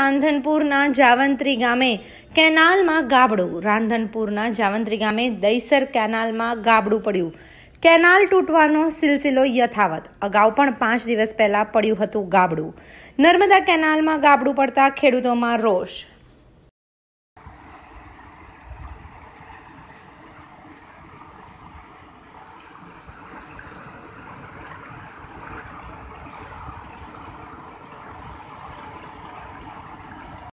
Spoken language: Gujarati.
રાંધનપુરના જાવંત્રી ગામે કેનાલમાં ગાબડું રાંધનપુરના જાવંત્રી ગામે દૈસર કેનાલમાં ગાબડું પડ્યું કેનાલ તૂટવાનો સિલસિલો યથાવત અગાઉ પણ પાંચ દિવસ પહેલાં પડ્યું હતું ગાબડું નર્મદા કેનાલમાં ગાબડું પડતા ખેડૂતોમાં રોષ